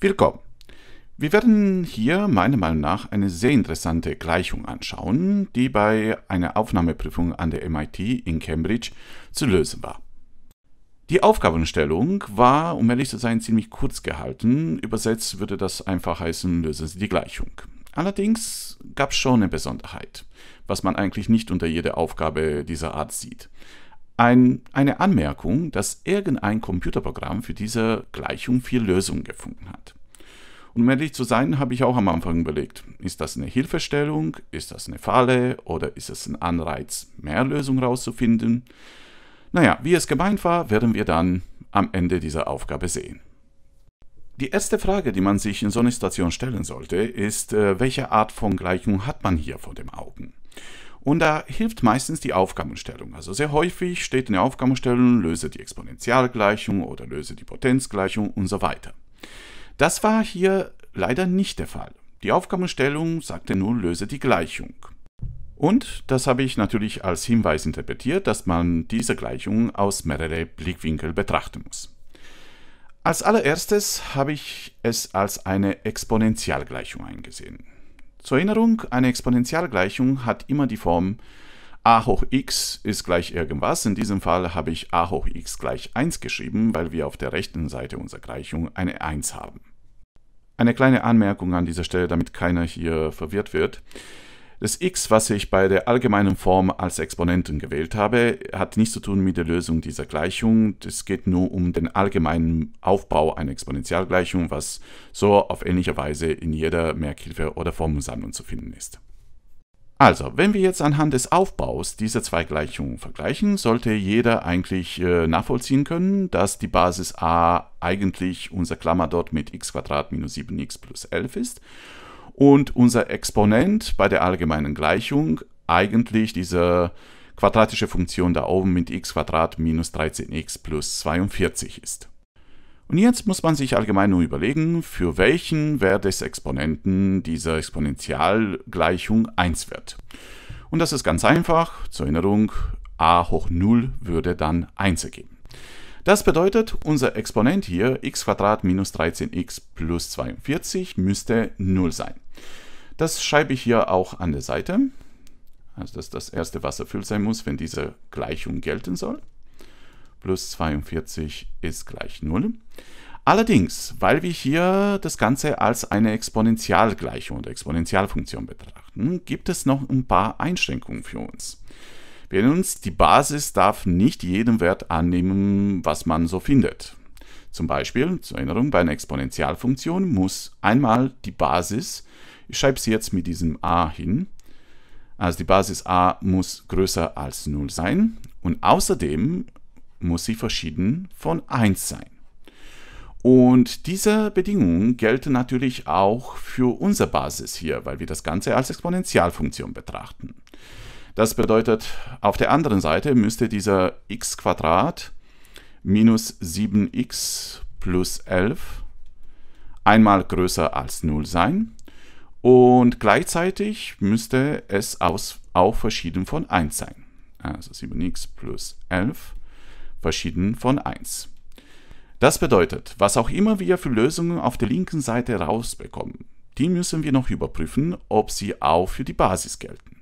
Willkommen! Wir werden hier meiner Meinung nach eine sehr interessante Gleichung anschauen, die bei einer Aufnahmeprüfung an der MIT in Cambridge zu lösen war. Die Aufgabenstellung war, um ehrlich zu sein, ziemlich kurz gehalten. Übersetzt würde das einfach heißen, lösen Sie die Gleichung. Allerdings gab es schon eine Besonderheit, was man eigentlich nicht unter jeder Aufgabe dieser Art sieht ein, eine Anmerkung, dass irgendein Computerprogramm für diese Gleichung vier Lösungen gefunden hat. Und um ehrlich zu sein, habe ich auch am Anfang überlegt, ist das eine Hilfestellung, ist das eine Falle oder ist es ein Anreiz, mehr Lösungen rauszufinden? Naja, wie es gemeint war, werden wir dann am Ende dieser Aufgabe sehen. Die erste Frage, die man sich in so einer Situation stellen sollte, ist, äh, welche Art von Gleichung hat man hier vor dem Augen? Und da hilft meistens die Aufgabenstellung. Also sehr häufig steht in der Aufgabenstellung, löse die Exponentialgleichung oder löse die Potenzgleichung und so weiter. Das war hier leider nicht der Fall. Die Aufgabenstellung sagte nur, löse die Gleichung. Und das habe ich natürlich als Hinweis interpretiert, dass man diese Gleichung aus mehreren Blickwinkeln betrachten muss. Als allererstes habe ich es als eine Exponentialgleichung eingesehen. Zur Erinnerung, eine Exponentialgleichung hat immer die Form a hoch x ist gleich irgendwas. In diesem Fall habe ich a hoch x gleich 1 geschrieben, weil wir auf der rechten Seite unserer Gleichung eine 1 haben. Eine kleine Anmerkung an dieser Stelle, damit keiner hier verwirrt wird. Das x, was ich bei der allgemeinen Form als Exponenten gewählt habe, hat nichts zu tun mit der Lösung dieser Gleichung. Es geht nur um den allgemeinen Aufbau einer Exponentialgleichung, was so auf ähnliche Weise in jeder Merkhilfe oder Formelsammlung zu finden ist. Also, wenn wir jetzt anhand des Aufbaus dieser zwei Gleichungen vergleichen, sollte jeder eigentlich äh, nachvollziehen können, dass die Basis a eigentlich unser Klammer dort mit x minus 7x plus 11 ist und unser Exponent bei der allgemeinen Gleichung eigentlich diese quadratische Funktion da oben mit x minus 13x plus 42 ist. Und jetzt muss man sich allgemein nur überlegen, für welchen Wert des Exponenten diese Exponentialgleichung 1 wird. Und das ist ganz einfach, zur Erinnerung, a hoch 0 würde dann 1 ergeben. Das bedeutet, unser Exponent hier, x minus 13x plus 42, müsste 0 sein. Das schreibe ich hier auch an der Seite. Also das ist das Erste, was erfüllt sein muss, wenn diese Gleichung gelten soll. Plus 42 ist gleich 0. Allerdings, weil wir hier das Ganze als eine Exponentialgleichung oder Exponentialfunktion betrachten, gibt es noch ein paar Einschränkungen für uns. Wir nennen uns, die Basis darf nicht jeden Wert annehmen, was man so findet. Zum Beispiel, zur Erinnerung, bei einer Exponentialfunktion muss einmal die Basis, ich schreibe sie jetzt mit diesem a hin, also die Basis a muss größer als 0 sein und außerdem muss sie verschieden von 1 sein. Und diese Bedingungen gelten natürlich auch für unsere Basis hier, weil wir das Ganze als Exponentialfunktion betrachten. Das bedeutet, auf der anderen Seite müsste dieser x minus 7x plus 11 einmal größer als 0 sein und gleichzeitig müsste es aus, auch verschieden von 1 sein. Also 7x plus 11 verschieden von 1. Das bedeutet, was auch immer wir für Lösungen auf der linken Seite rausbekommen, die müssen wir noch überprüfen, ob sie auch für die Basis gelten.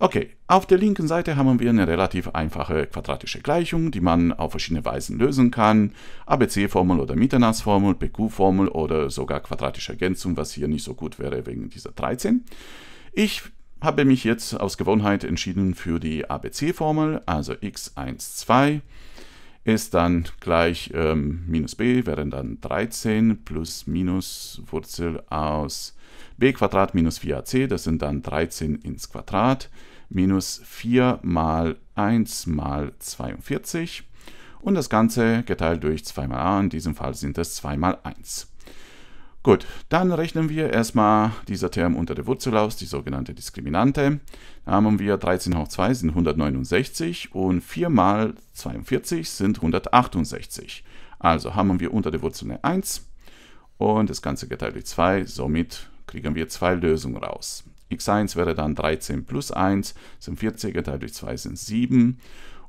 Okay, auf der linken Seite haben wir eine relativ einfache quadratische Gleichung, die man auf verschiedene Weisen lösen kann. ABC-Formel oder Mitternass-Formel, PQ-Formel oder sogar quadratische Ergänzung, was hier nicht so gut wäre wegen dieser 13. Ich habe mich jetzt aus Gewohnheit entschieden für die ABC-Formel, also x1, 2 ist dann gleich ähm, minus b, wären dann 13 plus minus Wurzel aus b Quadrat minus 4ac, das sind dann 13 ins Quadrat, minus 4 mal 1 mal 42 und das Ganze geteilt durch 2 mal a, in diesem Fall sind es 2 mal 1. Gut, dann rechnen wir erstmal dieser Term unter der Wurzel aus, die sogenannte Diskriminante. Da haben wir 13 hoch 2 sind 169 und 4 mal 42 sind 168. Also haben wir unter der Wurzel eine 1 und das Ganze geteilt durch 2, somit kriegen wir zwei Lösungen raus. x1 wäre dann 13 plus 1 sind 40, geteilt durch 2 sind 7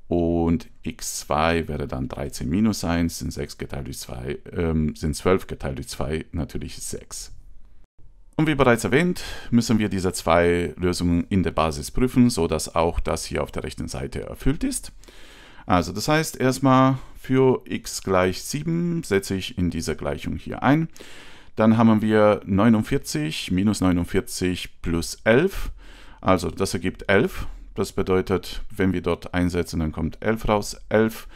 und x2 wäre dann 13 minus 1, sind 6 geteilt durch 2, ähm, sind 12 geteilt durch 2 natürlich 6. Und wie bereits erwähnt, müssen wir diese zwei Lösungen in der Basis prüfen, sodass auch das hier auf der rechten Seite erfüllt ist. Also das heißt erstmal für x gleich 7 setze ich in dieser Gleichung hier ein. Dann haben wir 49 minus 49 plus 11, also das ergibt 11. Das bedeutet, wenn wir dort einsetzen, dann kommt 11 raus. 11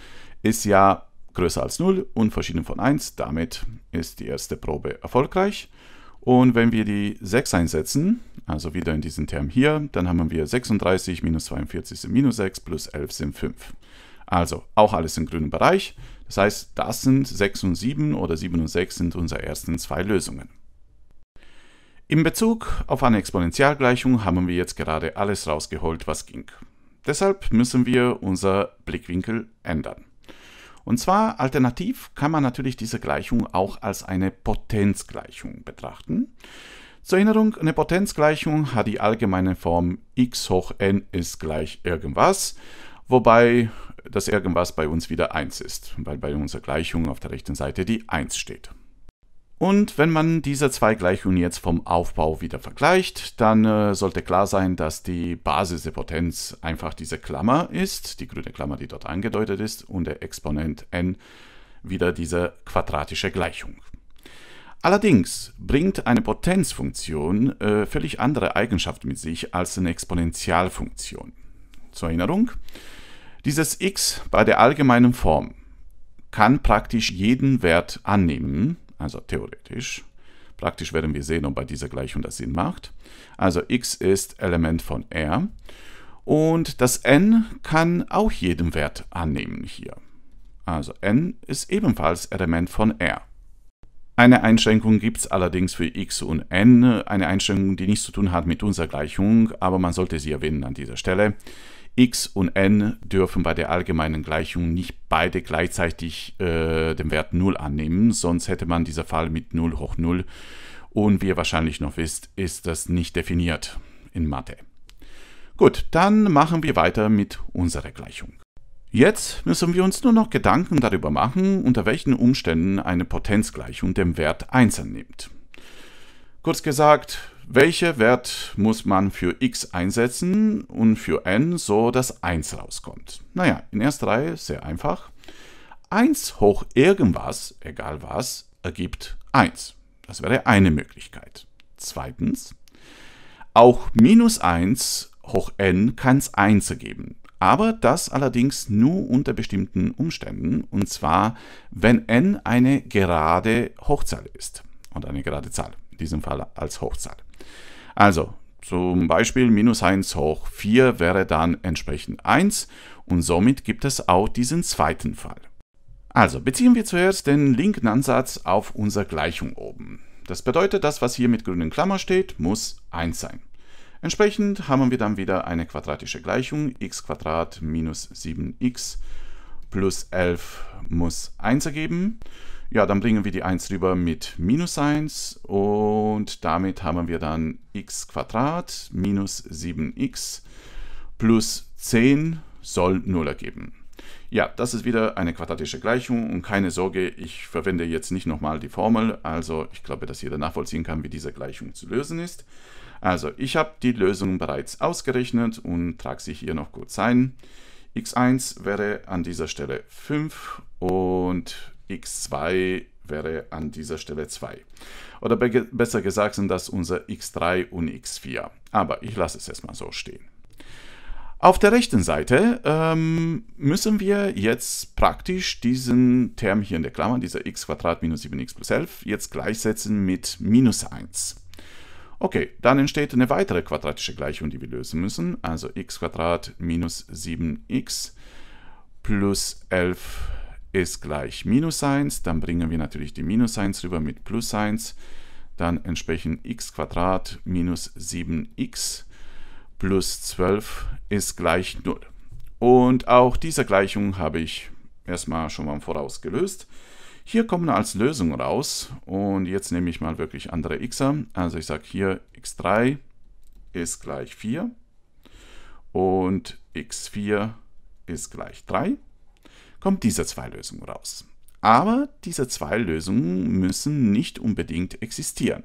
ist ja größer als 0 und verschieden von 1. Damit ist die erste Probe erfolgreich. Und wenn wir die 6 einsetzen, also wieder in diesen Term hier, dann haben wir 36 minus 42 sind minus 6 plus 11 sind 5. Also auch alles im grünen Bereich. Das heißt, das sind 6 und 7 oder 7 und 6 sind unsere ersten zwei Lösungen. In Bezug auf eine Exponentialgleichung haben wir jetzt gerade alles rausgeholt, was ging. Deshalb müssen wir unser Blickwinkel ändern. Und zwar alternativ kann man natürlich diese Gleichung auch als eine Potenzgleichung betrachten. Zur Erinnerung, eine Potenzgleichung hat die allgemeine Form x hoch n ist gleich irgendwas, wobei das irgendwas bei uns wieder 1 ist, weil bei unserer Gleichung auf der rechten Seite die 1 steht. Und wenn man diese zwei Gleichungen jetzt vom Aufbau wieder vergleicht, dann äh, sollte klar sein, dass die Basis der Potenz einfach diese Klammer ist, die grüne Klammer, die dort angedeutet ist, und der Exponent n wieder diese quadratische Gleichung. Allerdings bringt eine Potenzfunktion äh, völlig andere Eigenschaften mit sich als eine Exponentialfunktion. Zur Erinnerung, dieses x bei der allgemeinen Form kann praktisch jeden Wert annehmen, also theoretisch. Praktisch werden wir sehen, ob bei dieser Gleichung das Sinn macht. Also x ist Element von R. Und das n kann auch jeden Wert annehmen hier. Also n ist ebenfalls Element von R. Eine Einschränkung gibt es allerdings für x und n, eine Einschränkung, die nichts zu tun hat mit unserer Gleichung, aber man sollte sie erwähnen an dieser Stelle x und n dürfen bei der allgemeinen Gleichung nicht beide gleichzeitig äh, den Wert 0 annehmen, sonst hätte man dieser Fall mit 0 hoch 0 und wie ihr wahrscheinlich noch wisst, ist das nicht definiert in Mathe. Gut, dann machen wir weiter mit unserer Gleichung. Jetzt müssen wir uns nur noch Gedanken darüber machen, unter welchen Umständen eine Potenzgleichung den Wert 1 annimmt. Kurz gesagt, welcher Wert muss man für x einsetzen und für n, so dass 1 rauskommt? Naja, in erster Reihe sehr einfach. 1 hoch irgendwas, egal was, ergibt 1. Das wäre eine Möglichkeit. Zweitens, auch minus 1 hoch n kann es 1 ergeben. Aber das allerdings nur unter bestimmten Umständen, und zwar, wenn n eine gerade Hochzahl ist und eine gerade Zahl in diesem Fall als Hochzahl. Also zum Beispiel minus 1 hoch 4 wäre dann entsprechend 1 und somit gibt es auch diesen zweiten Fall. Also beziehen wir zuerst den linken Ansatz auf unsere Gleichung oben. Das bedeutet, das, was hier mit grünen Klammer steht, muss 1 sein. Entsprechend haben wir dann wieder eine quadratische Gleichung, x minus 7x plus 11 muss 1 ergeben. Ja, dann bringen wir die 1 rüber mit minus 1 und damit haben wir dann x minus 7x plus 10 soll 0 ergeben. Ja, das ist wieder eine quadratische Gleichung und keine Sorge, ich verwende jetzt nicht nochmal die Formel, also ich glaube, dass jeder nachvollziehen kann, wie diese Gleichung zu lösen ist. Also ich habe die Lösung bereits ausgerechnet und trage sie hier noch kurz ein x1 wäre an dieser Stelle 5 und x2 wäre an dieser Stelle 2. Oder be besser gesagt sind das unser x3 und x4. Aber ich lasse es erstmal so stehen. Auf der rechten Seite ähm, müssen wir jetzt praktisch diesen Term hier in der Klammer, dieser x 2 minus 7x plus 11, jetzt gleichsetzen mit minus 1. Okay, dann entsteht eine weitere quadratische Gleichung, die wir lösen müssen. Also x minus 7x plus 11 ist gleich minus 1. Dann bringen wir natürlich die minus 1 rüber mit plus 1. Dann entsprechend x minus 7x plus 12 ist gleich 0. Und auch diese Gleichung habe ich erstmal schon mal im Voraus gelöst. Hier kommen als Lösung raus und jetzt nehme ich mal wirklich andere Xer. Also ich sage hier x3 ist gleich 4 und x4 ist gleich 3, kommt diese zwei Lösungen raus. Aber diese zwei Lösungen müssen nicht unbedingt existieren.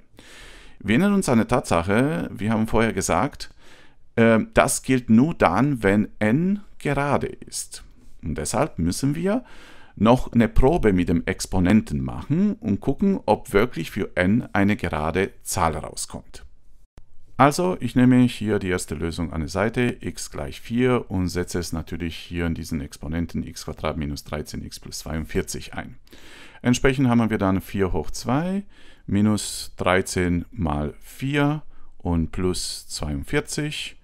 Wir erinnern uns an eine Tatsache, wir haben vorher gesagt, äh, das gilt nur dann, wenn n gerade ist. Und deshalb müssen wir noch eine Probe mit dem Exponenten machen und gucken, ob wirklich für n eine gerade Zahl rauskommt. Also, ich nehme hier die erste Lösung an der Seite, x gleich 4 und setze es natürlich hier in diesen Exponenten x minus 13x plus 42 ein. Entsprechend haben wir dann 4 hoch 2 minus 13 mal 4 und plus 42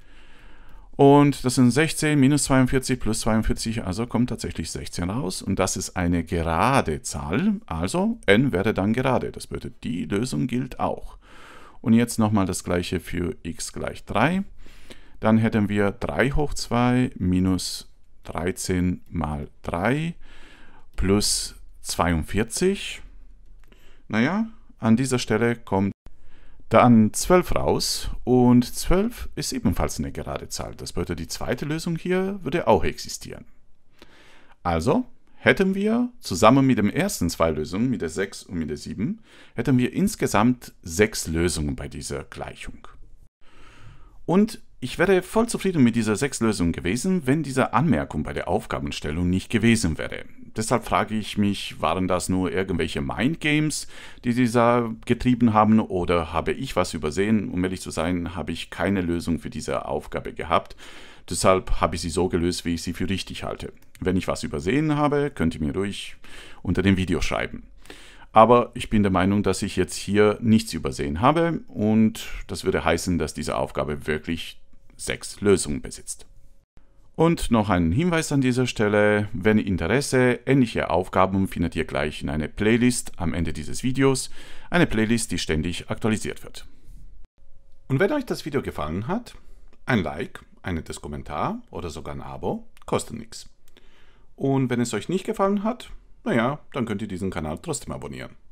und das sind 16 minus 42 plus 42, also kommt tatsächlich 16 raus. Und das ist eine gerade Zahl, also n wäre dann gerade. Das bedeutet, die Lösung gilt auch. Und jetzt nochmal das gleiche für x gleich 3. Dann hätten wir 3 hoch 2 minus 13 mal 3 plus 42. Naja, an dieser Stelle kommt dann 12 raus und 12 ist ebenfalls eine gerade Zahl. Das bedeutet, die zweite Lösung hier würde auch existieren. Also hätten wir zusammen mit den ersten zwei Lösungen, mit der 6 und mit der 7, hätten wir insgesamt sechs Lösungen bei dieser Gleichung. Und ich wäre voll zufrieden mit dieser sechs Lösung gewesen, wenn diese Anmerkung bei der Aufgabenstellung nicht gewesen wäre deshalb frage ich mich, waren das nur irgendwelche Mindgames, die sie da getrieben haben oder habe ich was übersehen? Um ehrlich zu sein, habe ich keine Lösung für diese Aufgabe gehabt. Deshalb habe ich sie so gelöst, wie ich sie für richtig halte. Wenn ich was übersehen habe, könnt ihr mir ruhig unter dem Video schreiben. Aber ich bin der Meinung, dass ich jetzt hier nichts übersehen habe und das würde heißen, dass diese Aufgabe wirklich sechs Lösungen besitzt. Und noch ein Hinweis an dieser Stelle, wenn Interesse, ähnliche Aufgaben findet ihr gleich in einer Playlist am Ende dieses Videos, eine Playlist, die ständig aktualisiert wird. Und wenn euch das Video gefallen hat, ein Like, ein nettes Kommentar oder sogar ein Abo kostet nichts. Und wenn es euch nicht gefallen hat, naja, dann könnt ihr diesen Kanal trotzdem abonnieren.